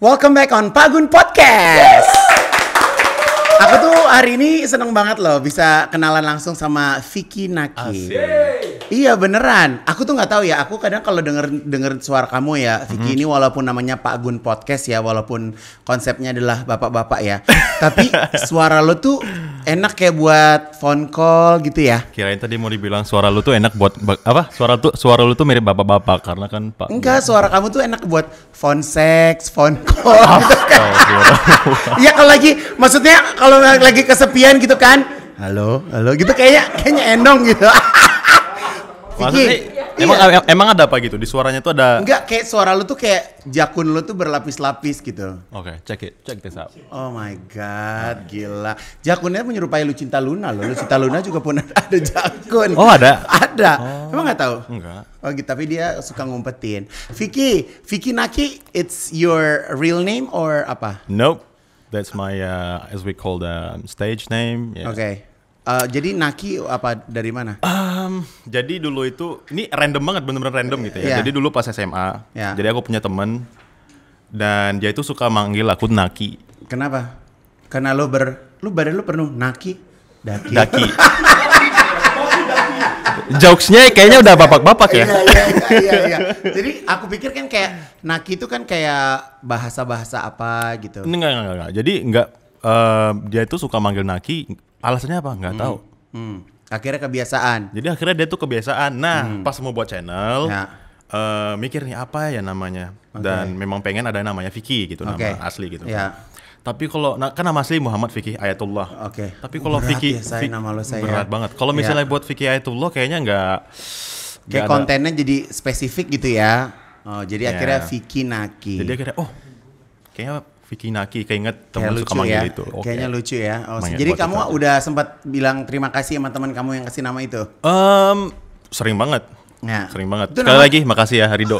Welcome back on Pagun Podcast. Aku tuh hari ini seneng banget loh bisa kenalan langsung sama Vicky Naki. Asik. Iya beneran. Aku tuh nggak tahu ya. Aku kadang kalau denger denger suara kamu ya, Vicky hmm. ini walaupun namanya Pak Gun Podcast ya, walaupun konsepnya adalah bapak-bapak ya, tapi suara lo tuh enak kayak buat phone call gitu ya. Kirain tadi mau dibilang suara lo tuh enak buat apa? Suara tuh suara lo tuh mirip bapak-bapak karena kan Pak. Enggak, suara kamu tuh enak buat phone sex, phone call. Gitu kan. Iya gitu kalau lagi maksudnya kalau kalau lagi kesepian gitu kan halo halo gitu kayaknya kayaknya enong gitu Maksudnya emang iya. emang ada apa gitu di suaranya tuh ada Enggak kayak suara lu tuh kayak jakun lu tuh berlapis-lapis gitu. Oke, okay, check it. Check this out. Oh my god, gila. Jakunnya menyerupai Lucinta Luna loh. Lucinta Luna juga pun ada, jakun. Oh, ada. Ada. Oh. Emang gak tahu? Enggak. Oh, gitu, tapi dia suka ngumpetin. Vicky, Vicky Naki, it's your real name or apa? Nope. That's my uh, as we call the um, stage name. Yeah. Oke. Okay. Uh, jadi Naki apa dari mana? Um, jadi dulu itu ini random banget bener-bener random gitu ya. Yeah. Jadi dulu pas SMA, yeah. jadi aku punya temen dan dia itu suka manggil aku Naki. Kenapa? Karena lo ber, lo badan lo penuh Naki, Daki. Daki. jokesnya kayaknya udah bapak-bapak ya. Iya, iya, iya, iya, iya. Jadi aku pikir kan kayak Naki itu kan kayak bahasa-bahasa apa gitu. Enggak, enggak, enggak. Jadi enggak uh, dia itu suka manggil Naki, alasannya apa? Enggak hmm. tahu. Hmm. Akhirnya kebiasaan. Jadi akhirnya dia tuh kebiasaan. Nah, hmm. pas mau buat channel, ya uh, eh, mikir nih apa ya namanya okay. dan memang pengen ada namanya Vicky gitu okay. nama asli gitu. Ya. Tapi kalau nah, kan nama asli Muhammad Fikih Ayatullah. Oke. Okay. Tapi kalau Fikih ya, saya, nama lo saya. Ya. Berat banget. Kalau iya. misalnya ya. buat Fikih Ayatullah kayaknya nggak kayak kontennya ada. jadi spesifik gitu ya. Oh, jadi ya. akhirnya Vicky Naki. Jadi akhirnya oh kayaknya Vicky Naki keinget teman Kayak suka manggil ya. itu. Okay. Kayaknya lucu ya. Oh, jadi kamu udah sempat bilang terima kasih sama teman kamu yang kasih nama itu? Um, sering banget Nah, sering banget. Sekali nama... lagi makasih ya Rido.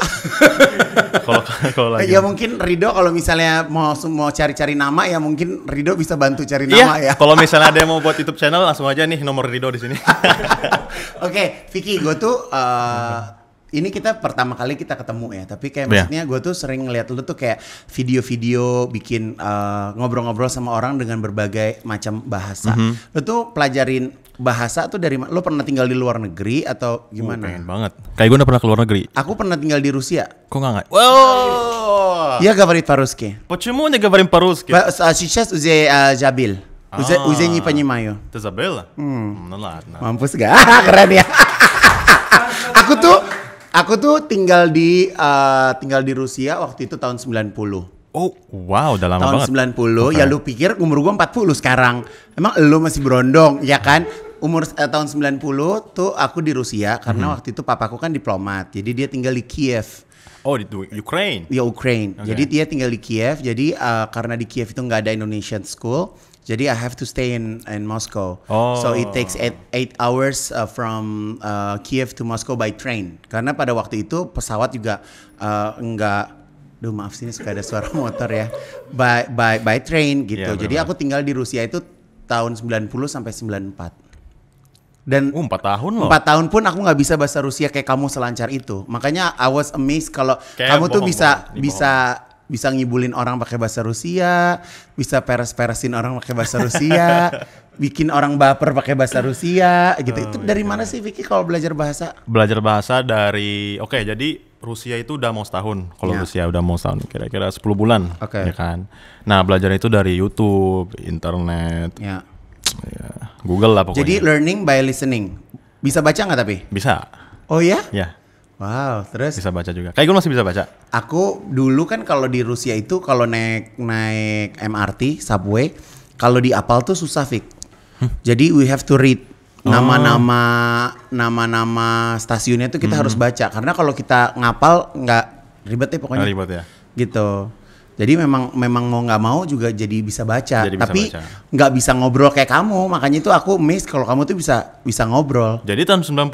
Kalau kalau lagi. Ya mungkin Rido kalau misalnya mau mau cari-cari nama ya mungkin Rido bisa bantu cari iya, nama ya. Kalau misalnya ada yang mau buat YouTube channel langsung aja nih nomor Rido di sini. Oke, okay, Vicky, gue tuh uh, ini kita pertama kali kita ketemu ya tapi kayak yeah. maksudnya gue tuh sering ngeliat lu tuh kayak video-video bikin eh, ngobrol-ngobrol uh, sama orang dengan berbagai macam bahasa mm -hmm. lu tuh pelajarin bahasa tuh dari lo pernah tinggal di luar negeri atau gimana? Uh, pengen banget. Kayak gue udah pernah ke luar negeri. Aku pernah tinggal di Rusia. Kok nggak nggak? Wow. Я говорит по-русски. Почему не говорим по-русски? Сейчас уже забил. Уже уже не понимаю. Ты забыла? Ну ладно. Мампус га. Keren ya. aku tuh aku tuh tinggal di uh, tinggal di Rusia waktu itu tahun 90. Oh, wow, dalam tahun banget. 90. Okay. Ya lu pikir umur gua 40 sekarang. Emang lu masih berondong, ya kan? Umur eh, tahun 90 tuh aku di Rusia karena hmm. waktu itu papaku kan diplomat. Jadi dia tinggal di Kiev. Oh di Ukraine. Di ya, Ukraine. Okay. Jadi dia tinggal di Kiev. Jadi uh, karena di Kiev itu nggak ada Indonesian school, jadi I have to stay in in Moscow. Oh. So it oh. takes eight, hours uh, from uh, Kiev to Moscow by train. Karena pada waktu itu pesawat juga uh, enggak duh maaf sini suka ada suara motor ya by by by train gitu. Ya, Jadi aku tinggal di Rusia itu tahun 90 sampai 94. Dan oh, 4 tahun loh. 4 tahun pun aku nggak bisa bahasa Rusia kayak kamu selancar itu. Makanya I was amazed kalau kamu tuh bisa bohong. bisa bisa ngibulin orang pakai bahasa Rusia, bisa peres-peresin orang pakai bahasa Rusia, bikin orang baper pakai bahasa Rusia gitu. Oh, itu dari iya. mana sih Vicky kalau belajar bahasa? Belajar bahasa dari oke okay, jadi Rusia itu udah mau setahun. Kalau yeah. Rusia udah mau setahun, kira-kira 10 bulan, okay. ya kan. Nah, belajar itu dari YouTube, internet, yeah. ya, Google lah pokoknya. Jadi learning by listening. Bisa baca nggak tapi? Bisa. Oh ya? Ya. Wow, terus bisa baca juga. Kayak gue masih bisa baca. Aku dulu kan kalau di Rusia itu kalau naik naik MRT, subway, kalau di apal tuh susah fik. Hmm. Jadi we have to read nama-nama nama-nama stasiunnya itu kita harus hmm. baca karena kalau kita ngapal nggak ribet ya pokoknya. Nah, ribet ya. Gitu. Jadi memang memang mau nggak mau juga jadi bisa baca, jadi tapi nggak bisa ngobrol kayak kamu. Makanya itu aku miss kalau kamu tuh bisa bisa ngobrol. Jadi tahun 90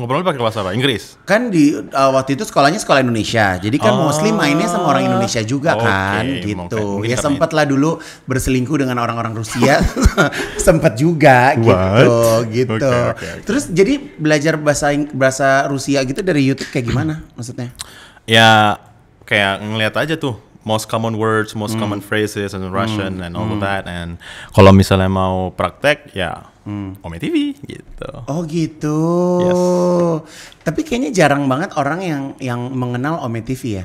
ngobrol pakai bahasa apa? Inggris. Kan di uh, waktu itu sekolahnya sekolah Indonesia. Jadi kan oh. mostly mainnya sama orang Indonesia juga okay. kan gitu. Mungkin ya sempat lah dulu berselingkuh dengan orang-orang Rusia. sempat juga What? gitu gitu. Okay, okay, okay. Terus jadi belajar bahasa bahasa Rusia gitu dari YouTube kayak gimana maksudnya? Ya kayak ngeliat aja tuh most common words, most mm. common phrases in hmm. Russian mm. and all mm. of hmm. that. And kalau misalnya mau praktek, ya hmm. Ome TV gitu. Oh gitu. Yes. Tapi kayaknya jarang banget orang yang yang mengenal Ome TV ya.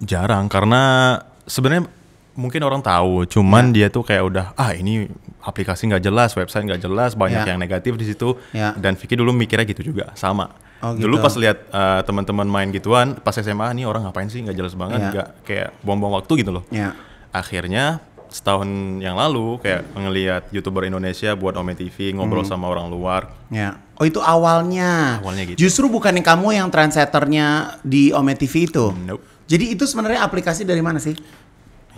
Jarang karena sebenarnya mungkin orang tahu, cuman yeah. dia tuh kayak udah ah ini aplikasi nggak jelas, website nggak jelas, banyak yeah. yang negatif di situ. Yeah. Dan Vicky dulu mikirnya gitu juga, sama Oh, gitu. Dulu pas lihat uh, teman-teman main gituan, pas SMA nih orang ngapain sih nggak jelas banget, iya. nggak kayak bom-bom waktu gitu loh. Yeah. Akhirnya setahun yang lalu kayak ngelihat youtuber Indonesia buat Ome TV ngobrol mm. sama orang luar. Yeah. Oh itu awalnya. Awalnya gitu. Justru bukan yang kamu yang translatornya di Ome TV itu. Nope. Jadi itu sebenarnya aplikasi dari mana sih?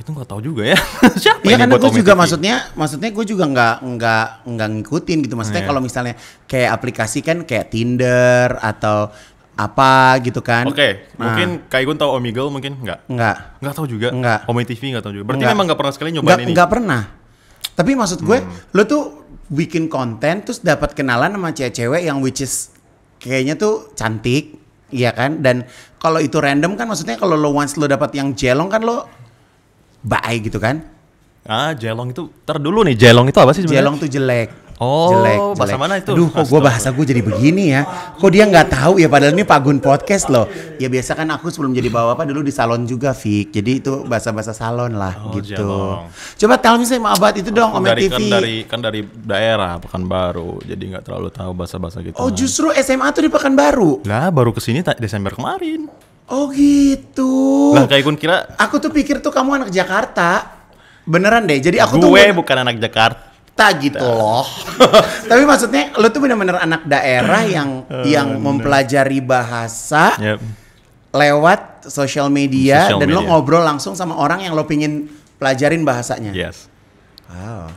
itu nggak tahu juga ya siapa ya, karena gue juga TV? maksudnya maksudnya gue juga nggak nggak nggak ngikutin gitu maksudnya yeah. kalau misalnya kayak aplikasi kan kayak Tinder atau apa gitu kan oke okay. nah. mungkin kayak gue tahu Omegle mungkin nggak nggak nggak tahu juga nggak Omi TV nggak tahu juga berarti enggak. memang nggak pernah sekali nyobain ini nggak pernah tapi maksud gue hmm. lo tuh bikin konten terus dapat kenalan sama cewek-cewek yang which is kayaknya tuh cantik iya kan dan kalau itu random kan maksudnya kalau lo once lo dapat yang jelong kan lo baik gitu kan? Ah, jelong itu terdulu nih, jelong itu apa sih sebenarnya? Jelong tuh jelek. Oh, jelek, bahasa mana itu? Duh kok gue bahasa gue jadi begini ya? Kok dia nggak tahu ya? Padahal ini pagun podcast loh. Ya biasa kan aku sebelum jadi bawa apa dulu di salon juga, Fik. Jadi itu bahasa-bahasa salon lah oh, gitu. Jelong. Coba tell me saya Abad itu dong, Omet TV. Kan dari, kan dari daerah Pekanbaru, jadi nggak terlalu tahu bahasa-bahasa gitu. Oh, justru SMA tuh di Pekanbaru? Lah, baru kesini Desember kemarin. Oh gitu. Lah kayak gue kira. Aku tuh pikir tuh kamu anak Jakarta. Beneran deh. Jadi aku gue tuh. Gue bukan anak Jakarta gitu loh. Tapi maksudnya lo tuh bener-bener anak daerah yang uh, yang bener. mempelajari bahasa yep. lewat sosial media social dan media. lo ngobrol langsung sama orang yang lo pingin pelajarin bahasanya. Yes. Wow.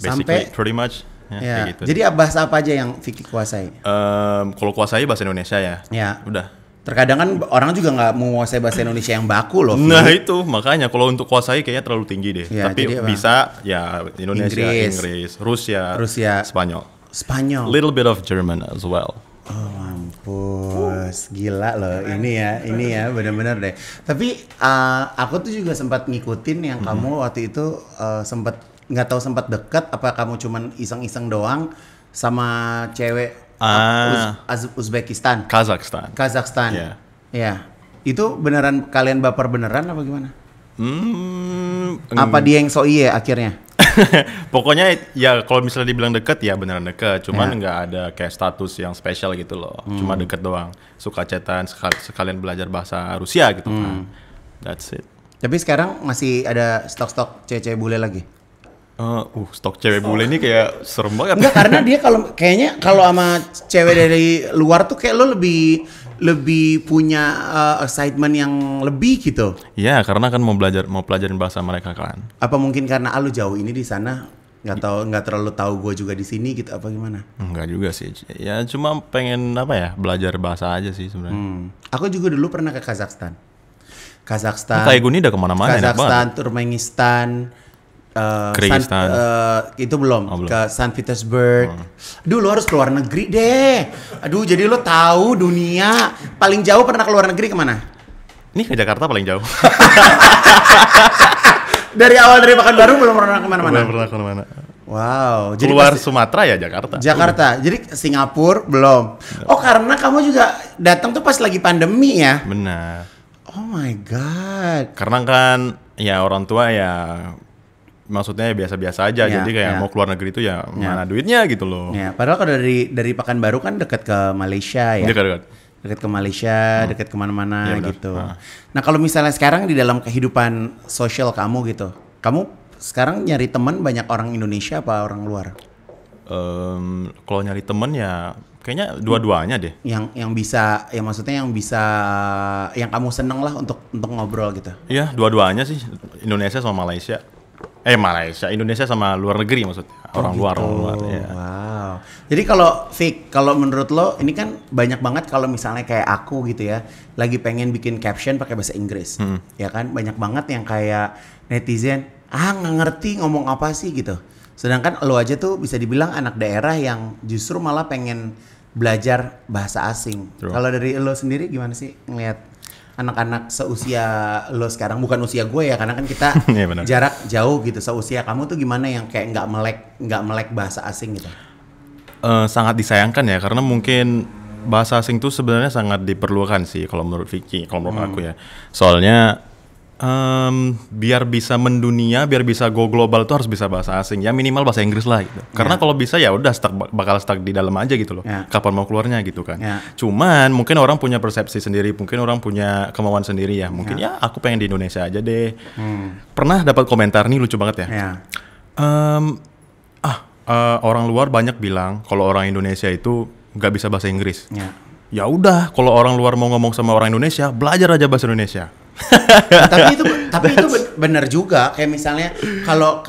Basically, Sampai pretty much Ya, ya. Gitu. Jadi bahasa apa aja yang Vicky kuasai? Um, kalau kuasai bahasa Indonesia ya. Ya. Udah Terkadang kan orang juga nggak menguasai bahasa Indonesia yang baku loh. Fi. Nah itu makanya kalau untuk kuasai kayaknya terlalu tinggi deh. Ya, Tapi bisa ya Indonesia, Inggris, Inggris Rusia, Rusia, Spanyol. Spanyol. Little bit of German as well. Oh mampus, gila loh ini ya, ini ya benar-benar deh. Tapi uh, aku tuh juga sempat ngikutin yang hmm. kamu waktu itu uh, sempat nggak tahu sempat deket apa kamu cuman iseng-iseng doang sama cewek ah. Uz, Uzbekistan. Kazakhstan. Kazakhstan. Ya. Yeah. Itu beneran kalian baper beneran apa gimana? Hmm, apa hmm. dia yang so iya akhirnya? Pokoknya ya kalau misalnya dibilang deket ya beneran deket, cuman ya. nggak ya. ada kayak status yang spesial gitu loh, hmm. cuma deket doang. Suka cetan sekal sekalian belajar bahasa Rusia gitu hmm. kan. That's it. Tapi sekarang masih ada stok-stok cewek-cewek bule lagi? Uh, uh, stok cewek bule ini kayak serem banget. Enggak, karena dia kalau kayaknya kalau sama cewek dari luar tuh kayak lo lebih lebih punya uh, excitement yang lebih gitu. Iya, karena kan mau belajar mau pelajarin bahasa mereka kan. Apa mungkin karena ah, jauh ini di sana nggak tahu nggak terlalu tahu gue juga di sini gitu apa gimana? Enggak juga sih. Ya cuma pengen apa ya belajar bahasa aja sih sebenarnya. Hmm. Aku juga dulu pernah ke Kazakhstan. Kazakhstan. Kayak gue ini udah kemana-mana. Kazakhstan, Turkmenistan uh, uh, itu belum, oh, belum ke San Petersburg. Oh. Aduh, lu harus keluar negeri deh. Aduh, jadi lu tahu dunia paling jauh pernah keluar negeri kemana? Ini ke Jakarta paling jauh. dari awal dari makan Baru belum pernah kemana-mana. Belum pernah kemana-mana. Wow, jadi keluar pasti, Sumatera ya Jakarta. Jakarta, uh. jadi Singapura belum. Oh karena kamu juga datang tuh pas lagi pandemi ya? Benar. Oh my god. Karena kan ya orang tua ya maksudnya ya biasa-biasa aja. Yeah, jadi kayak yeah. mau keluar negeri itu ya yeah. mana duitnya gitu loh. Yeah. Padahal kalau dari dari Pekanbaru kan dekat ke Malaysia ya. Dekat-dekat. Dekat ke Malaysia, hmm. dekat kemana-mana ya, gitu. Nah, nah kalau misalnya sekarang di dalam kehidupan sosial kamu gitu, kamu sekarang nyari teman banyak orang Indonesia apa orang luar? Um, kalau nyari temen ya kayaknya dua-duanya deh. Yang yang bisa, yang maksudnya yang bisa, yang kamu seneng lah untuk untuk ngobrol gitu. Iya, dua-duanya sih Indonesia sama Malaysia. Eh Malaysia, Indonesia sama luar negeri maksudnya orang oh, luar orang luar. Ya. Wow. Jadi kalau Vic, kalau menurut lo ini kan banyak banget kalau misalnya kayak aku gitu ya, lagi pengen bikin caption pakai bahasa Inggris, hmm. ya kan banyak banget yang kayak netizen ah nggak ngerti ngomong apa sih gitu. Sedangkan lo aja tuh bisa dibilang anak daerah yang justru malah pengen belajar bahasa asing. Kalau dari lo sendiri gimana sih ngeliat? anak-anak seusia lo sekarang bukan usia gue ya karena kan kita yeah, iya, jarak jauh gitu seusia kamu tuh gimana yang kayak nggak melek nggak melek bahasa asing gitu uh, sangat disayangkan ya karena mungkin bahasa asing tuh sebenarnya sangat diperlukan sih kalau menurut Vicky kalau menurut hmm. aku ya soalnya um, biar bisa mendunia, biar bisa go global itu harus bisa bahasa asing. Ya minimal bahasa Inggris lah gitu. Karena yeah. kalau bisa ya udah stuck bakal stuck di dalam aja gitu loh. Yeah. Kapan mau keluarnya gitu kan. Yeah. Cuman mungkin orang punya persepsi sendiri, mungkin orang punya kemauan sendiri ya. Mungkin yeah. ya aku pengen di Indonesia aja deh. Hmm. Pernah dapat komentar nih lucu banget ya. Yeah. Ya. Um, ah uh, orang luar banyak bilang kalau orang Indonesia itu nggak bisa bahasa Inggris. Yeah. Ya udah, kalau orang luar mau ngomong sama orang Indonesia, belajar aja bahasa Indonesia tapi itu tapi itu benar juga kayak misalnya kalau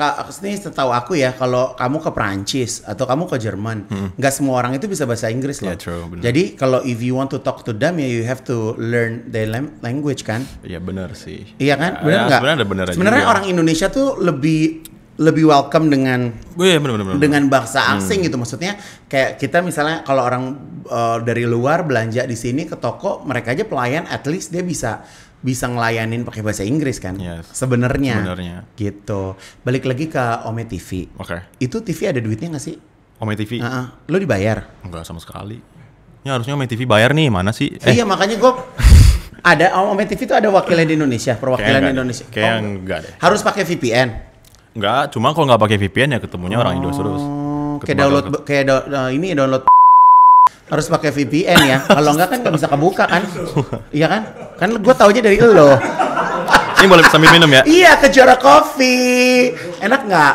ini setahu aku ya kalau kamu ke Perancis atau kamu ke Jerman hmm. nggak hmm. semua orang itu bisa bahasa Inggris loh. Yeah, true, Jadi kalau if you want to talk to them ya you have to learn their language kan. Iya yeah, benar sih. Iya kan benar ya, nggak? Ya, sebenarnya sebenarnya orang Indonesia tuh lebih lebih welcome dengan oh, yeah, bener, bener, bener. dengan bahasa hmm. asing hmm. gitu maksudnya kayak kita misalnya kalau orang uh, dari luar belanja di sini ke toko mereka aja pelayan at least dia bisa bisa ngelayanin pakai bahasa Inggris kan yes. sebenarnya gitu balik lagi ke Ome TV okay. itu TV ada duitnya gak sih Ome TV uh -uh. lo dibayar Enggak sama sekali ya harusnya Ome TV bayar nih mana sih eh. iya makanya gue ada oh, Ome TV itu ada wakilnya di Indonesia perwakilan di Indonesia kayak oh, enggak deh harus pakai VPN Enggak, cuma kalau nggak pakai VPN ya ketemunya oh. orang Indo oh, terus. kayak download kayak do, uh, ini download harus pakai VPN ya. Kalau enggak kan nggak bisa kebuka kan? iya kan? Kan gue taunya dari lo. Ini boleh sambil minum ya? iya, kejora kopi. Enak nggak?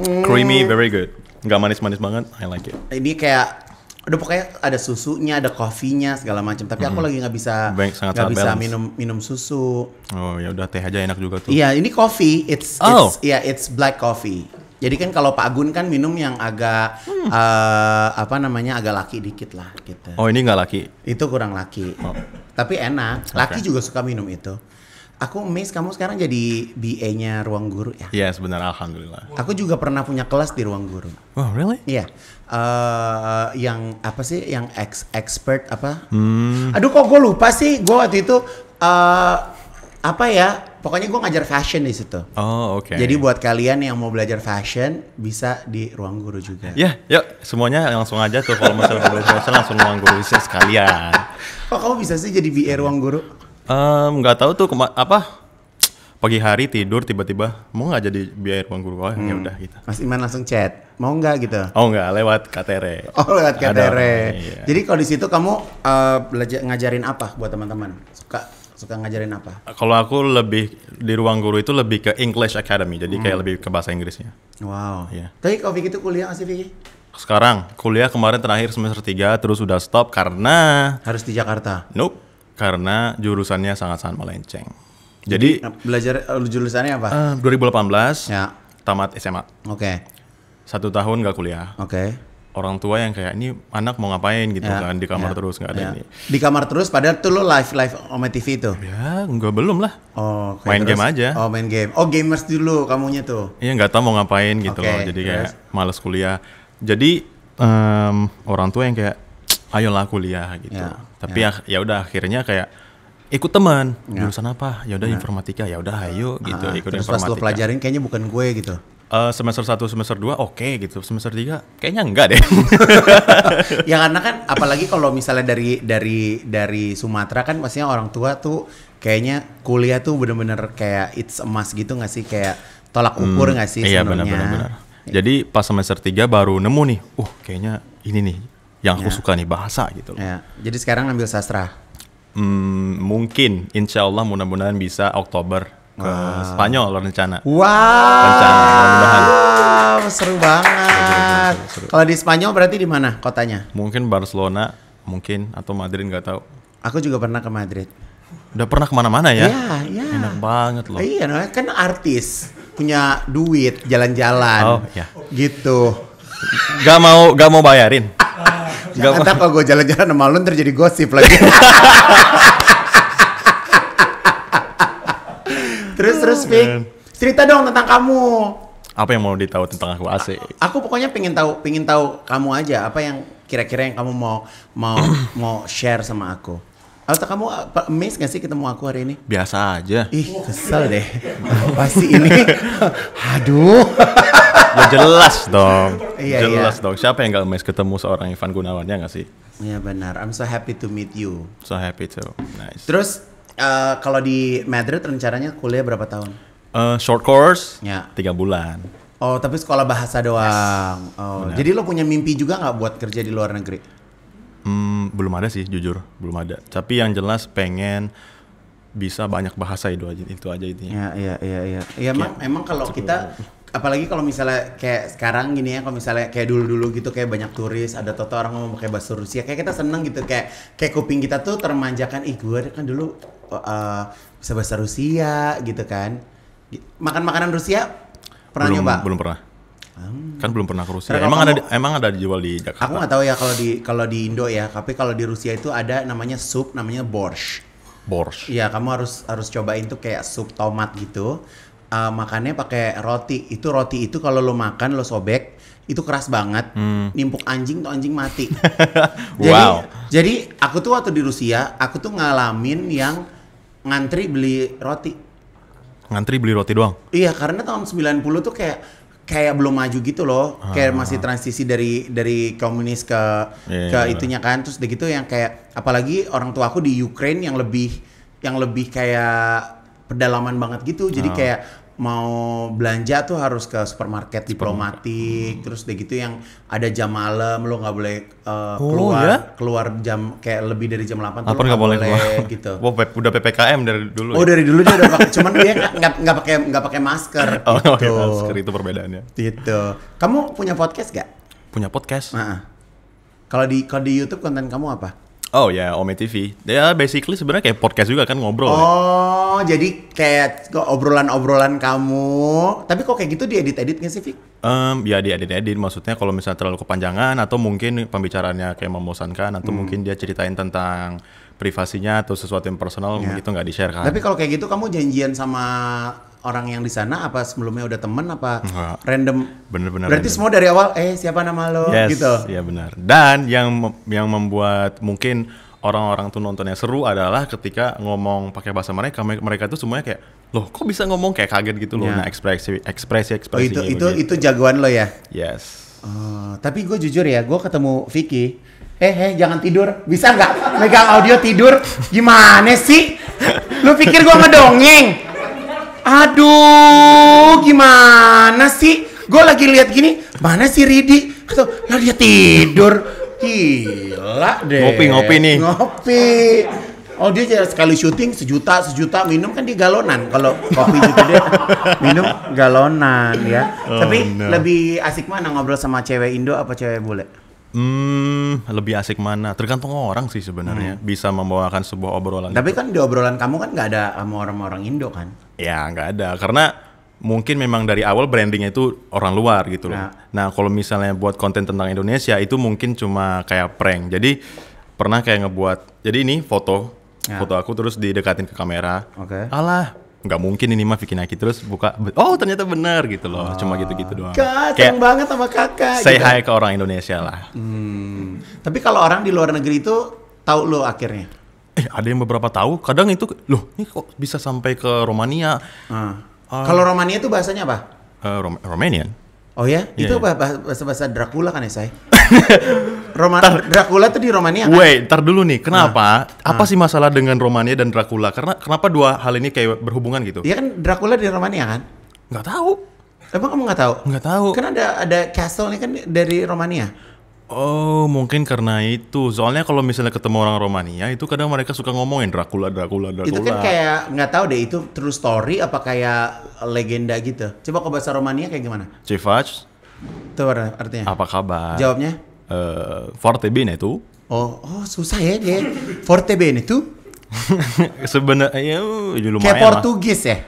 Mm. Creamy, very good. Nggak manis-manis banget, I like it. Ini kayak udah pokoknya ada susunya, ada kopinya segala macam. Tapi mm-hmm. aku hmm. lagi nggak bisa nggak bisa balance. minum minum susu. Oh ya udah teh aja enak juga tuh. Iya ini kopi, it's, oh. it's ya yeah, it's black coffee. Jadi kan kalau Pak Gun kan minum yang agak hmm. uh, apa namanya agak laki dikit lah gitu. Oh ini nggak laki? Itu kurang laki. Oh. Tapi enak. Laki juga suka minum itu. Aku miss kamu sekarang jadi BA-nya ruang guru ya? Iya yes, sebenarnya alhamdulillah. Aku juga pernah punya kelas di ruang guru. Oh really? Iya. Yeah. Uh, yang apa sih? Yang ex expert apa? Hmm. Aduh kok gue lupa sih. Gue waktu itu uh, apa ya? pokoknya gue ngajar fashion di situ. Oh oke. Okay. Jadi buat kalian yang mau belajar fashion bisa di ruang guru juga. Ya, yeah, yuk semuanya langsung aja tuh kalau masalah belajar fashion langsung ruang guru bisa sekalian. Kok oh, kamu bisa sih jadi BA ruang guru? nggak gak tahu tuh apa pagi hari tidur tiba-tiba mau nggak jadi biaya ruang guru oh ya hmm. ya udah gitu Mas Iman langsung chat mau nggak gitu oh nggak lewat KTR oh lewat KTR iya. jadi kalau di situ kamu uh, eh, belajar ngajarin apa buat teman-teman suka suka ngajarin apa? Kalau aku lebih di ruang guru itu lebih ke English Academy, jadi hmm. kayak lebih ke bahasa Inggrisnya. Wow. Iya. Tapi kau Vicky itu kuliah sih Vicky? Sekarang kuliah kemarin terakhir semester 3 terus sudah stop karena harus di Jakarta. Nope, karena jurusannya sangat-sangat melenceng. Jadi, jadi belajar eh, jurusannya apa? Uh, eh, 2018. Ya. Tamat SMA. Oke. Okay. Satu tahun gak kuliah. Oke. Okay orang tua yang kayak ini anak mau ngapain gitu ya, kan di kamar ya, terus nggak ada ya. ini di kamar terus padahal tuh lo live live Ome TV itu ya nggak belum lah oh, main terus, game aja oh main game oh gamers dulu kamunya tuh iya nggak tahu mau ngapain gitu okay, loh jadi terus. kayak males kuliah jadi um, orang tua yang kayak ayolah kuliah gitu ya, tapi ya ya udah akhirnya kayak ikut teman ya. jurusan apa ya udah ya. informatika ya udah ayo gitu ah, ikut terus informatika terus lo pelajarin kayaknya bukan gue gitu Uh, semester 1, semester 2 oke okay, gitu. Semester 3 kayaknya enggak deh. ya karena kan apalagi kalau misalnya dari dari dari Sumatera kan pastinya orang tua tuh kayaknya kuliah tuh bener-bener kayak it's emas gitu gak sih kayak tolak hmm, ukur hmm, gak sih iya, sebenarnya. Iya benar-benar. Ya. Jadi pas semester 3 baru nemu nih, uh kayaknya ini nih yang aku ya. suka nih bahasa gitu loh. Ya. Jadi sekarang ambil sastra. Hmm, mungkin insya Allah mudah-mudahan bisa Oktober ke wow. Spanyol rencana. Wow. Rencana Wah. Wow, seru banget. Kalau di Spanyol berarti di mana kotanya? Mungkin Barcelona, mungkin atau Madrid nggak tahu. Aku juga pernah ke Madrid. Udah pernah kemana-mana ya? Iya, iya. Enak banget loh. Iya, kan artis punya duit jalan-jalan. Oh, iya. Gitu. Gak mau, gak mau bayarin. Ah, gak Jangan mau. kalau gue jalan-jalan sama lu gosip lagi. terus terus Vic, cerita dong tentang kamu. Apa yang mau ditahu tentang aku AC? Aku pokoknya pengen tahu, pengen tahu kamu aja. Apa yang kira-kira yang kamu mau mau mau share sama aku? Atau kamu miss gak sih ketemu aku hari ini? Biasa aja. Ih, kesel deh. Pasti ini. Aduh. ya jelas dong. Iya, iya. jelas iya. dong. Siapa yang gak miss ketemu seorang Ivan Gunawan ya gak sih? Iya benar. I'm so happy to meet you. So happy too. Nice. Terus Eh, kalau di Madrid rencananya kuliah berapa tahun? Uh, short course, ya. tiga bulan. Oh, tapi sekolah bahasa doang. Yes. Oh, jadi lo punya mimpi juga nggak buat kerja di luar negeri? Hmm, belum ada sih, jujur, belum ada. Tapi yang jelas pengen bisa banyak bahasa itu aja itu aja intinya. Iya iya iya iya. Ya, ya, ya, ya. emang kalau kita apalagi kalau misalnya kayak sekarang gini ya kalau misalnya kayak dulu-dulu gitu kayak banyak turis ada toto orang ngomong pakai bahasa Rusia kayak kita seneng gitu kayak kayak kuping kita tuh termanjakan ih gue kan dulu uh, eh, bisa bahasa Rusia gitu kan makan makanan Rusia pernah belum, nyoba belum pernah Hmm. kan belum pernah ke Rusia. Karena emang kamu, ada emang ada dijual di Jakarta. Aku nggak tahu ya kalau di kalau di Indo ya, tapi kalau di Rusia itu ada namanya sup namanya borsch. Borsch. ya kamu harus harus cobain tuh kayak sup tomat gitu uh, makannya pakai roti. Itu roti itu kalau lo makan lo sobek itu keras banget, hmm. nimpuk anjing tuh anjing mati. jadi, wow. Jadi aku tuh waktu di Rusia, aku tuh ngalamin yang ngantri beli roti. Ngantri beli roti doang? Iya, karena tahun 90 tuh kayak kayak belum maju gitu loh, kayak masih ah. transisi dari dari komunis ke yeah, iya, ke yeah, itunya kan. Terus begitu yang kayak apalagi orang tua aku di Ukraine yang lebih yang lebih kayak pedalaman banget gitu. Jadi ah. kayak mau belanja tuh harus ke supermarket diplomatik, hmm. terus deh gitu yang ada jam malam lo nggak boleh uh, oh, keluar ya? keluar jam kayak lebih dari jam 8 tuh nggak boleh, boleh keluar. gitu. Wah, wow, udah PPKM dari dulu. Oh, ya? dari dulu dia udah pakai cuman dia nggak nggak pakai nggak pakai masker oh, iya, gitu. Okay, masker itu perbedaannya. Gitu. Kamu punya podcast gak? Punya podcast. Nah, kalau di kalau di YouTube konten kamu apa? Oh ya, yeah, Ome TV. Ya yeah, basically sebenarnya kayak podcast juga kan ngobrol. Oh, ya. jadi kayak obrolan-obrolan kamu. Tapi kok kayak gitu diedit-edit nggak sih, Vic? Um, ya diedit-edit. Maksudnya kalau misalnya terlalu kepanjangan atau mungkin pembicaraannya kayak membosankan atau hmm. mungkin dia ceritain tentang privasinya atau sesuatu yang personal yeah. itu nggak di-share kan. Tapi kalau kayak gitu kamu janjian sama orang yang di sana apa sebelumnya udah temen apa Enggak. random bener-bener berarti random. semua dari awal eh siapa nama lo yes, gitu ya benar dan yang yang membuat mungkin orang-orang tuh nontonnya seru adalah ketika ngomong pakai bahasa mereka mereka tuh semuanya kayak loh kok bisa ngomong kayak kaget gitu loh ya. nah ekspresi ekspresi ekspresi oh, itu itu begini. itu jagoan lo ya yes uh, tapi gue jujur ya gue ketemu Vicky eh eh jangan tidur bisa nggak megang audio tidur gimana sih lu pikir gue ngedongeng Aduh, gimana sih? Gue lagi lihat gini, mana sih Ridi? Atau lah dia tidur. Gila deh. Ngopi ngopi nih. Ngopi. Oh dia sekali syuting sejuta sejuta minum kan di galonan kalau kopi gitu dia minum galonan ya. Oh, Tapi no. lebih asik mana ngobrol sama cewek Indo apa cewek bule? Hmm, lebih asik mana? Tergantung orang sih sebenarnya hmm. bisa membawakan sebuah obrolan. Tapi itu. kan di obrolan kamu kan nggak ada sama orang-orang Indo kan? Ya nggak ada, karena mungkin memang dari awal brandingnya itu orang luar gitu loh. Nah, nah kalau misalnya buat konten tentang Indonesia itu mungkin cuma kayak prank. Jadi pernah kayak ngebuat, jadi ini foto, ya. foto aku terus didekatin ke kamera. Oke. Okay. Alah, nggak mungkin ini mah bikin aki terus buka oh ternyata benar gitu loh ah. cuma gitu-gitu doang kacang banget sama kakak saya gitu. hi ke orang Indonesia lah hmm. tapi kalau orang di luar negeri itu tahu lo akhirnya eh ada yang beberapa tahu kadang itu loh ini kok bisa sampai ke Romania ah. uh, kalau Romania itu bahasanya apa uh, Rom Romanian oh ya yeah? itu yeah. Iya. bahasa bahasa Dracula kan ya saya Roma tar, Dracula tuh di Romania kan? Wait, ntar dulu nih. Kenapa? Nah, apa nah. sih masalah dengan Romania dan Dracula? Karena kenapa dua hal ini kayak berhubungan gitu? Iya kan Dracula di Romania kan? Nggak tahu. Emang kamu nggak tahu? Nggak tahu. Kan ada ada castle nih kan dari Romania. Oh, mungkin karena itu. Soalnya kalau misalnya ketemu orang Romania, itu kadang mereka suka ngomongin Dracula, Dracula, Dracula. Itu kan kayak nggak tahu deh itu true story apa kayak legenda gitu. Coba kau bahasa Romania kayak gimana? Civach. Itu artinya. Apa kabar? Jawabnya? uh, forte bene tu. Oh, oh susah ya dia. Forte bene tu. Sebenarnya ya, lumayan Kayak Portugis lah. ya?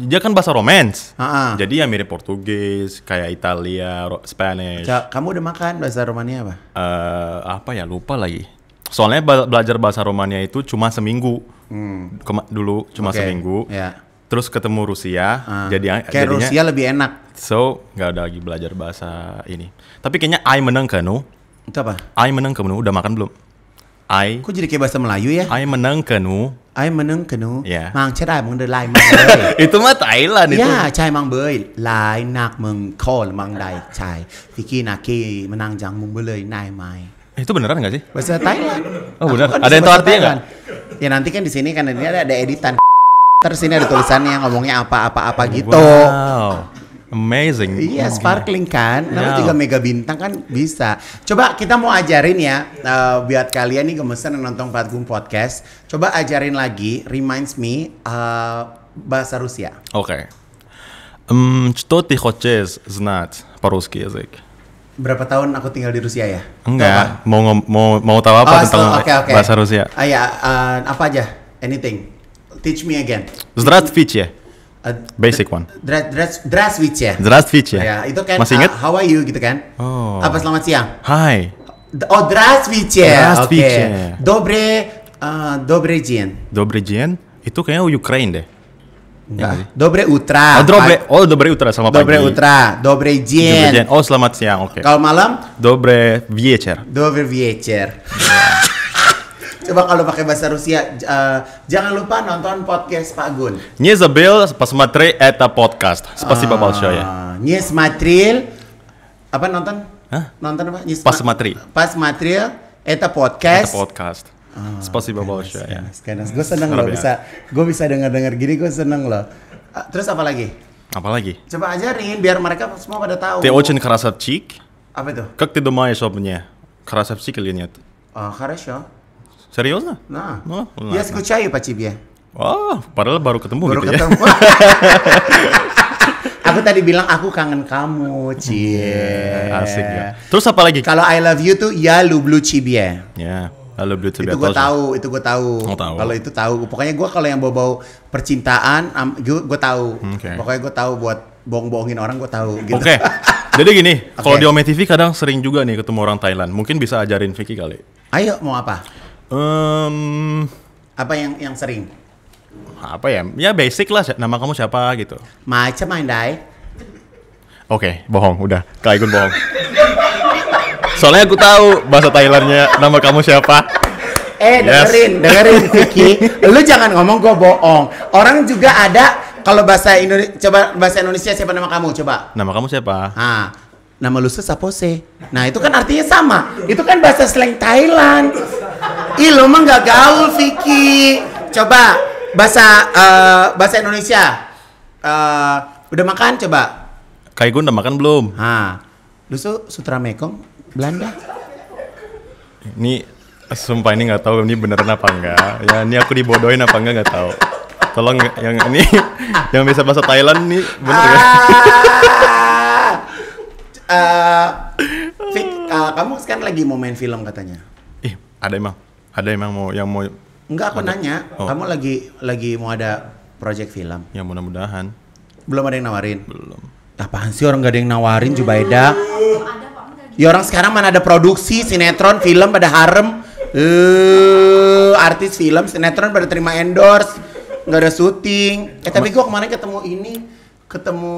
dia kan bahasa Romance. Uh-uh. Jadi ya mirip Portugis, kayak Italia, Spanish. Cak, kamu udah makan bahasa Romania apa? Uh, apa ya lupa lagi. Soalnya belajar bahasa Romania itu cuma seminggu. Hmm. dulu cuma okay. seminggu. Yeah terus ketemu Rusia uh, jadi kayak jadinya, Rusia lebih enak so nggak ada lagi belajar bahasa ini tapi kayaknya I menang ke nu itu apa I menang ke nu udah makan belum I kok jadi kayak bahasa Melayu ya I menang ke nu I menang ke nu yeah. mang cerai mang de mang itu mah Thailand itu ya cai mang boy, lai nak mang call mang dai cai tiki naki menang jang mung boleh naik mai eh, itu beneran gak sih? Bahasa Thailand. Oh bener. Kan ada yang tahu artinya nggak? Ya nanti kan di sini kan ini ada, ada editan. Terus ini ada tulisannya ngomongnya apa-apa-apa gitu. Wow. Amazing. Iya, yeah, hmm. sparkling kan. Namanya juga mega bintang kan bisa. Coba kita mau ajarin ya uh, buat kalian nih gemesan yang nonton Patgum Podcast. Coba ajarin lagi reminds me uh, bahasa Rusia. Oke. Okay. Um, что ты хочешь знать по Berapa tahun aku tinggal di Rusia ya? Enggak, mau mau mau tahu apa oh, tentang okay, okay. bahasa Rusia? Ah ya, uh, apa aja? Anything. Teach me again. Здравствуйте. Uh, Basic one. Здравствуйте. Здравствуйте. Ya, itu kan Masih ingat? Uh, how are you gitu kan? Oh. Apa selamat siang? hi, Oh, здравствуйте. Здравствуйте. Okay. Dobre uh, dobre день. Dobre день? Itu kayaknya Ukraine deh. Nah, dobre utra. Oh, dobre, oh, dobre utra sama dobre pagi. Dobre utra, dobre jen, Oh, selamat siang. Oke. Okay. Kalau malam? Dobre vecer. Dobre Yeah. Coba kalau pakai bahasa Rusia, uh, jangan lupa nonton podcast Pak Gun. Не забыл посмотреть это подкаст. Спасибо большое. Не смотрел apa nonton? Hah? Nonton apa? Не посмотри. Посмотрел это подкаст. Это подкаст. Oh, Spasiba Bolsha ya. Gue seneng loh bisa, gue bisa denger dengar gini gue seneng loh. Uh, terus apa lagi? Apa lagi? Coba ajarin biar mereka semua pada tahu. Ты очень красавчик. Apa itu? Как ты думаешь обо мне? Красавчик или нет? Uh, хорошо. Nah, Да. Ну, ладно. Я скучаю по тебе. О, padahal baru ketemu baru gitu ya. ketemu. ya. aku tadi bilang aku kangen kamu, cie. Asik ya. Terus apa lagi? Kalau I love you tuh ya lu blue cibie. Ya. Yeah. Ya, you Blue Itu gue tahu, itu gue tahu. Oh, tahu. Kalau itu tahu, pokoknya gue kalau yang bawa bau percintaan, gua, gue tahu. Okay. Pokoknya gue tahu buat bohong-bohongin orang gue tahu. Gitu. Oke. Okay. Jadi gini, okay. kalau di Ome TV kadang sering juga nih ketemu orang Thailand. Mungkin bisa ajarin Vicky kali. Ayo, mau apa? Um, apa yang yang sering? Apa ya? Ya basic lah. Nama kamu siapa gitu? Macam dai Oke, okay, bohong. Udah, Kaigun bohong. Soalnya aku tahu bahasa Thailandnya nama kamu siapa. Eh, dengerin, yes. dengerin Vicky. Lu jangan ngomong gue bohong. Orang juga ada kalau bahasa Indonesia coba bahasa Indonesia siapa nama kamu coba? Nama kamu siapa? Ah, nama lu siapa sih? Nah, itu kan artinya sama. Itu kan bahasa slang Thailand. Ih lo mah gak gaul Vicky. Coba bahasa uh, bahasa Indonesia. Uh, udah makan coba. Kayak gue udah makan belum? Ha. Lu sutra mekong Belanda. Ini sumpah ini nggak tahu ini beneran apa enggak. Ya ini aku dibodohin apa enggak nggak tahu. Tolong yang ini yang bisa bahasa Thailand nih bener ah. ya? uh, Fik, uh, kamu sekarang lagi mau main film katanya. Ada emang? Ada emang mau yang mau Enggak aku ada. nanya, oh. kamu lagi lagi mau ada project film? Ya mudah-mudahan. Belum ada yang nawarin? Belum. Apaan sih orang gak ada yang nawarin Jubaida? Ya orang sekarang mana ada produksi sinetron film pada harem. Eh, uh, artis film sinetron pada terima endorse, nggak ada syuting. Eh tapi gua kemarin ketemu ini, ketemu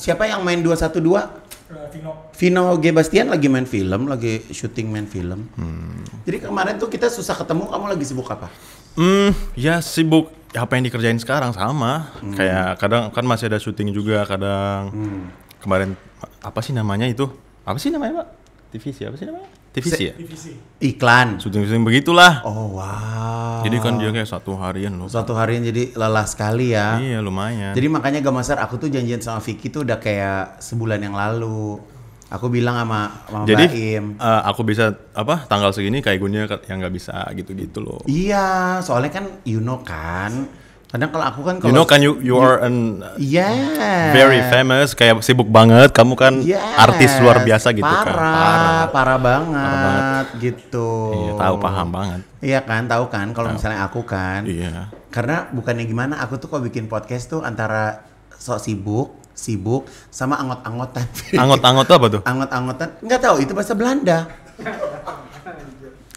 siapa yang main dua satu dua? Eh, Vino. Vino G. Bastian lagi main film, lagi syuting main film. Hmm. Jadi kemarin tuh kita susah ketemu, kamu lagi sibuk apa? Hmm, ya sibuk apa yang dikerjain sekarang sama. Hmm. Kayak kadang kan masih ada syuting juga, kadang hmm. kemarin apa sih namanya itu? Apa sih namanya, Pak? TVC apa sih namanya? TVC ya? TVC. Iklan. Sudah sering begitulah. Oh wow. Jadi kan dia kayak satu harian loh. Satu harian jadi lelah sekali ya. Iya lumayan. Jadi makanya gak masar. aku tuh janjian sama Vicky tuh udah kayak sebulan yang lalu. Aku bilang sama, sama Jadi, Uh, aku bisa apa tanggal segini kayak gue yang nggak bisa gitu-gitu loh. Iya, soalnya kan you know kan Kadang kalau aku kan kalau You know kan you you are an yeah. very famous kayak sibuk banget kamu kan yes. artis luar biasa gitu parah, kan. Parah, parah banget, parah banget. gitu. Iya, tahu paham banget. Iya kan, tahu kan kalau misalnya aku kan. Iya. Karena bukannya gimana aku tuh kok bikin podcast tuh antara sok sibuk sibuk sama angot-angotan. Angot-angot apa tuh? Angot-angotan, nggak tahu itu bahasa Belanda.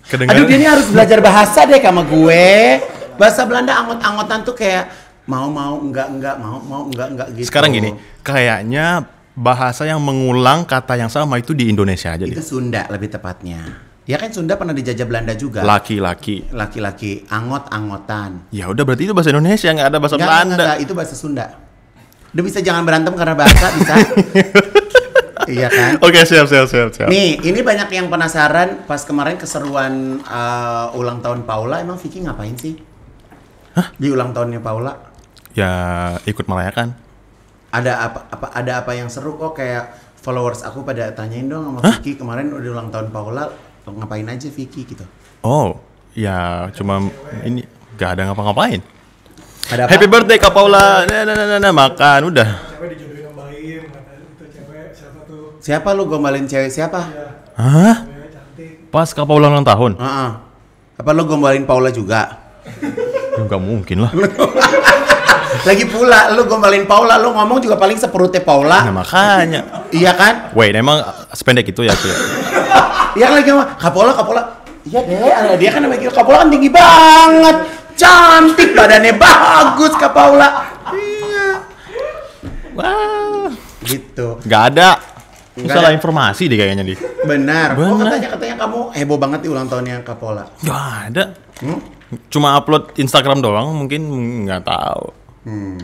Kedengar. Aduh dia ini harus belajar bahasa deh sama gue bahasa Belanda angot-angotan tuh kayak mau mau enggak enggak mau mau enggak enggak gitu. Sekarang gini, kayaknya bahasa yang mengulang kata yang sama itu di Indonesia aja. Itu dia. Sunda lebih tepatnya. Ya kan Sunda pernah dijajah Belanda juga. Laki-laki. Laki-laki, angot-angotan. Ya udah berarti itu bahasa Indonesia nggak ada bahasa gak, Belanda. Enggak, enggak, itu bahasa Sunda. Udah bisa jangan berantem karena bahasa bisa. iya kan? Oke, okay, siap, siap, siap, siap. Nih, ini banyak yang penasaran pas kemarin keseruan uh, ulang tahun Paula, emang Vicky ngapain sih? Hah? Di ulang tahunnya Paula? Ya ikut merayakan. Ada apa, apa ada apa yang seru kok kayak followers aku pada tanyain dong sama Hah? Vicky kemarin udah ulang tahun Paula ngapain aja Vicky gitu. Oh, ya cuma ini gak ada ngapa-ngapain. Ada apa? Happy birthday Kak Paula. Nah, nah, nah, nah, nah makan udah. Siapa lu gombalin cewek siapa? Iya. Hah? Pas Kak Paula ulang tahun. Uh -uh. Apa lu gombalin Paula juga? Enggak mungkin lah. Lagi pula lu gombalin Paula, lu ngomong juga paling seperutnya Paula. Nah, makanya. iya kan? Wait, emang sependek itu ya? Iya lagi sama Kapola, Kapola. Iya deh, ah, dia kan namanya Kapola kan tinggi banget. Cantik, badannya bagus Kak Paula. Iya. Wah. Gitu. Gak ada. Gak Salah informasi deh kayaknya di. Benar. Oh, Benar. Oh, katanya katanya kamu heboh banget di ulang tahunnya Kapola. Gak ada. Hmm? Cuma upload Instagram doang mungkin nggak tahu. Hmm.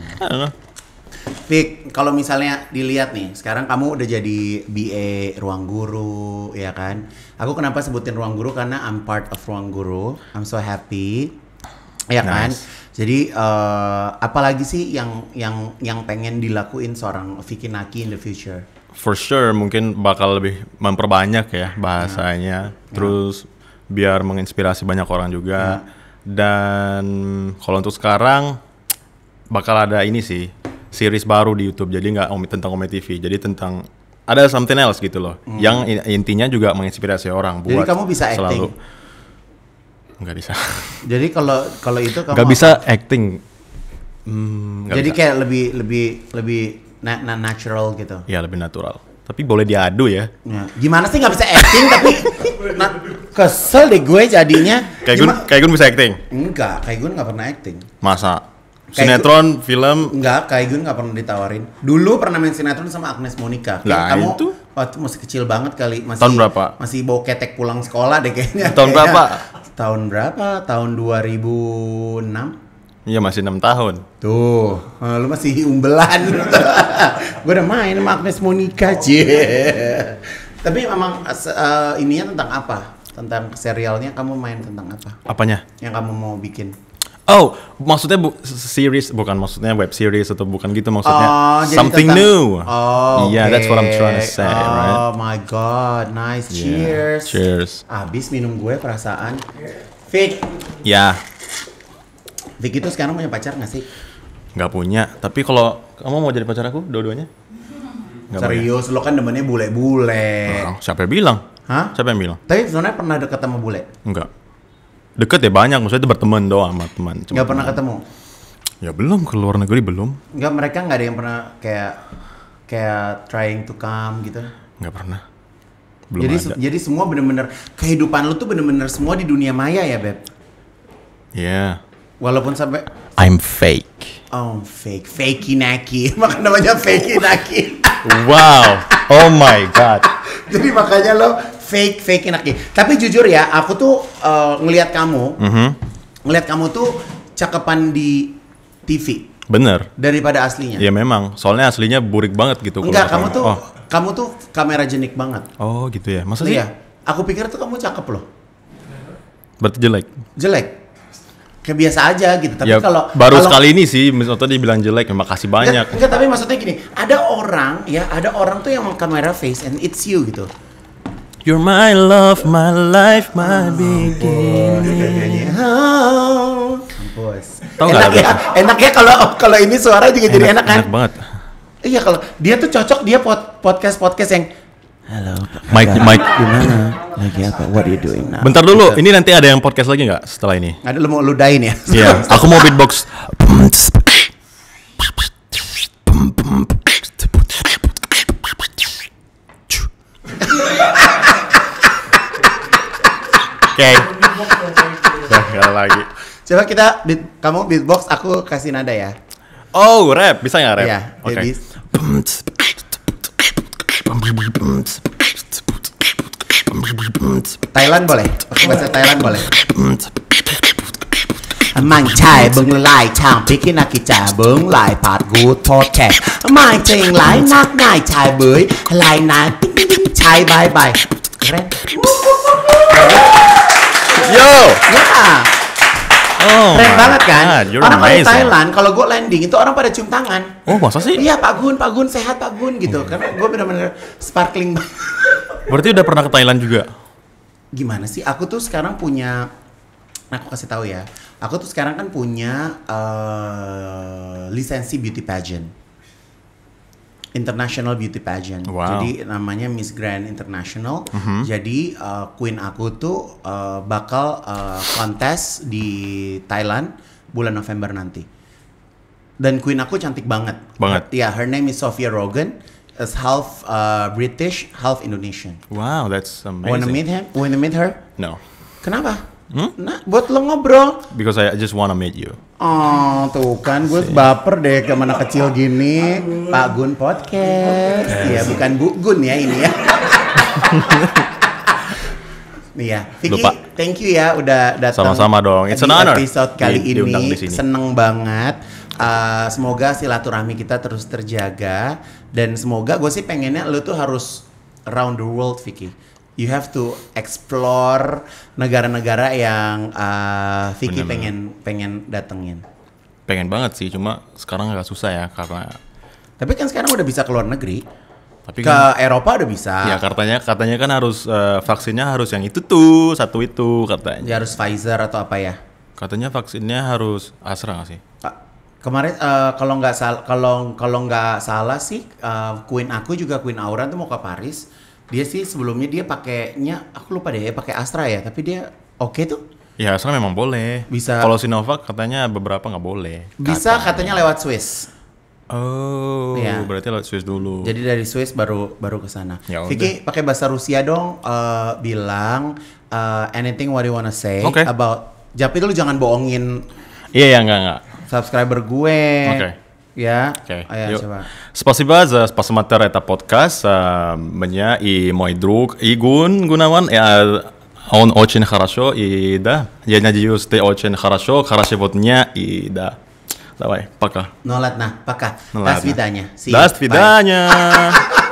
Pik kalau misalnya dilihat nih, sekarang kamu udah jadi BA ruang guru, ya kan? Aku kenapa sebutin ruang guru karena I'm part of ruang guru. I'm so happy. Ya kan? nice. kan? Jadi uh, apalagi sih yang yang yang pengen dilakuin seorang Vicky Naki in the future? For sure mungkin bakal lebih memperbanyak ya nah. bahasanya. Yeah. Terus yeah. biar menginspirasi banyak orang juga. Yeah dan kalau untuk sekarang bakal ada ini sih series baru di YouTube. Jadi nggak tentang komedi TV. Jadi tentang ada something else gitu loh. Hmm. Yang intinya juga menginspirasi orang buat Jadi kamu bisa selalu. acting. Nggak bisa. Jadi kalau kalau itu kamu nggak bisa acting. Hmm, Jadi bisa. kayak lebih lebih lebih na natural gitu. Iya, lebih natural. Tapi boleh diadu ya. Nah, gimana sih nggak bisa acting tapi nah, kesel deh gue jadinya. Kayak gue kayak gue bisa acting? Enggak, kayak gue nggak pernah acting. Masa? Sinetron, film? Enggak, kayak gue nggak pernah ditawarin. Dulu pernah main sinetron sama Agnes Monica. Lah, kamu itu? waktu masih kecil banget kali. Masih, Tahun berapa? Masih bawa ketek pulang sekolah deh kayaknya. Tahun kayaknya. berapa? Tahun berapa? Tahun 2006. Iya masih enam tahun. Tuh, uh, lu masih umbelan. gue udah main sama Monica Monica, oh. cie. Tapi memang uh, ininya tentang apa? Tentang serialnya kamu main tentang apa? Apanya? Yang kamu mau bikin. Oh, maksudnya bu series bukan maksudnya web series atau bukan gitu maksudnya oh, something tentang, new. Oh, yeah, okay. that's what I'm trying to say, oh, right? Oh my god, nice. Yeah, cheers. Cheers. Abis minum gue perasaan. fit. Ya. Yeah. Vicky tuh sekarang punya pacar gak sih? Gak punya, tapi kalau kamu mau jadi pacar aku dua-duanya? Serius, lo kan demennya bule-bule. Nah, siapa yang bilang? Hah? Siapa yang bilang? Tapi sebenarnya pernah deket sama bule? Enggak. Deket ya banyak, maksudnya itu berteman doang sama teman. Cuma Gak pernah ketemu? Ya belum, ke luar negeri belum. Enggak, mereka gak ada yang pernah kayak kayak trying to come gitu? Nggak pernah. Belum jadi jadi semua bener-bener kehidupan lu tuh bener-bener semua di dunia maya ya beb. Iya. Yeah. Walaupun sampai I'm fake. Oh, fake. Fakey naki. Makanya namanya fakey naki. wow. Oh my god. Jadi makanya lo fake fake naki. Tapi jujur ya, aku tuh uh, ngelihat kamu, mm -hmm. ngelihat kamu tuh cakepan di TV. Bener. Daripada aslinya. Ya memang. Soalnya aslinya burik banget gitu. Enggak, kamu tuh oh. kamu tuh kamera jenik banget. Oh gitu ya. Maksudnya? Iya. Aku pikir tuh kamu cakep loh. Berarti jelek. Jelek kayak biasa aja gitu. Tapi ya, kalau baru kalau, sekali ini sih maksudnya bilang jelek, terima ya, makasih banyak. Enggak, tapi maksudnya gini, ada orang ya, ada orang tuh yang kamera face and it's you gitu. You're my love, my life, my oh, beginning. Oh, Kampus. Oh. enak ya. ya, enak ya kalau kalau ini suara juga enak, jadi enak kan? Enak banget. Iya kalau dia tuh cocok dia podcast podcast yang Halo. Mike, Mike. Gimana? Lagi apa? What are you doing now? Bentar dulu, ini nanti ada yang podcast lagi nggak setelah ini? Ada lu mau ludain ya? Iya, yeah. aku mau beatbox. Oke. Okay. lagi. Coba kita beat, kamu beatbox, aku kasih nada ya. Oh, rap. Bisa nggak rap? Iya, yeah, okay. Thailand boleh Aku baca Thailand boleh มันใช่บึงลายชามพิกินักกิจาบึงลายผาดกูทอดแขกมันจริงหลายนักนายชายเบยลายนายชายบายบายโย่ Oh Keren banget kan? God, orang dari Thailand kalau gue landing itu orang pada cium tangan. Oh masa sih? Iya Pak Gun, Pak Gun sehat Pak Gun gitu. Hmm. Karena gue bener-bener sparkling Berarti udah pernah ke Thailand juga? Gimana sih? Aku tuh sekarang punya Nah, aku kasih tahu ya. Aku tuh sekarang kan punya uh, lisensi beauty pageant. International Beauty Pageant. Wow. Jadi namanya Miss Grand International. Mm -hmm. Jadi uh, queen aku tuh uh, bakal uh, kontes di Thailand bulan November nanti. Dan queen aku cantik banget. Banget. Ya, yeah, her name is Sophia Rogan. Is half uh, British, half Indonesian. Wow, that's amazing. Wanna meet him? Wanna meet her? No. Kenapa? Hmm? Nah, buat lo ngobrol. Because I just wanna meet you. Oh, tuh kan gue baper deh ke mana kecil gini. Pak Gun podcast. Yes. Iya, bukan Bu Gun ya ini ya. Iya, Vicky, thank you ya udah datang. Sama-sama dong. It's an honor. Episode kali di, ini di seneng banget. Uh, semoga silaturahmi kita terus terjaga dan semoga gue sih pengennya lo tuh harus round the world, Vicky you have to explore negara-negara yang uh, Vicky Bener. pengen pengen datengin. Pengen banget sih, cuma sekarang agak susah ya karena. Tapi kan sekarang udah bisa ke luar negeri. Tapi ke kan, Eropa udah bisa. Ya katanya katanya kan harus uh, vaksinnya harus yang itu tuh satu itu katanya. Ya harus Pfizer atau apa ya? Katanya vaksinnya harus Astra gak sih? Ah, kemarin uh, kalau nggak salah kalau kalau nggak salah sih uh, Queen aku juga Queen Aura tuh mau ke Paris dia sih sebelumnya dia pakainya aku lupa deh pakai Astra ya tapi dia oke okay tuh ya Astra memang boleh bisa kalau Sinovac katanya beberapa nggak boleh bisa katanya. lewat Swiss oh ya. berarti lewat Swiss dulu jadi dari Swiss baru baru ke sana ya Vicky pakai bahasa Rusia dong uh, bilang uh, anything what you wanna say okay. about Jadi lu jangan bohongin iya yeah, ya yeah, nggak subscriber gue okay Ya. Okay. Oh, Ayo, Yuk. coba. Спасибо за просмотр это подкаст. Меня и мой друг Игун Гунаван. Он очень хорошо и да, я надеюсь, ты очень хорошо, хорошо вот дня и да. Давай, пока. Ну ладно, пока. Ну, До ладно. свидания. До свидания.